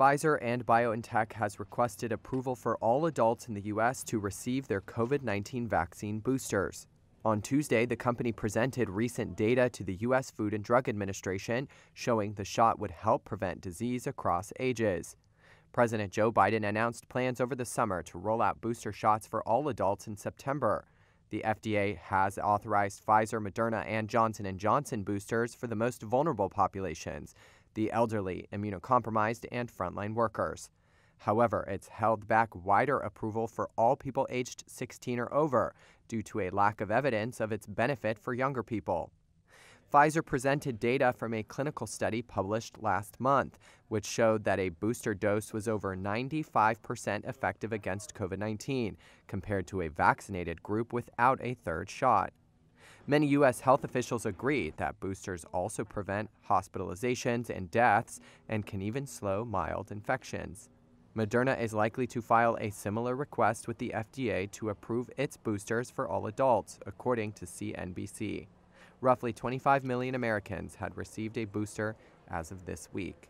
Pfizer and BioNTech has requested approval for all adults in the U.S. to receive their COVID 19 vaccine boosters. On Tuesday, the company presented recent data to the U.S. Food and Drug Administration showing the shot would help prevent disease across ages. President Joe Biden announced plans over the summer to roll out booster shots for all adults in September. The FDA has authorized Pfizer, Moderna, and Johnson & Johnson boosters for the most vulnerable populations, the elderly, immunocompromised, and frontline workers. However, it's held back wider approval for all people aged 16 or over due to a lack of evidence of its benefit for younger people. Pfizer presented data from a clinical study published last month, which showed that a booster dose was over 95% effective against COVID 19, compared to a vaccinated group without a third shot. Many U.S. health officials agree that boosters also prevent hospitalizations and deaths and can even slow mild infections. Moderna is likely to file a similar request with the FDA to approve its boosters for all adults, according to CNBC. Roughly 25 million Americans had received a booster as of this week.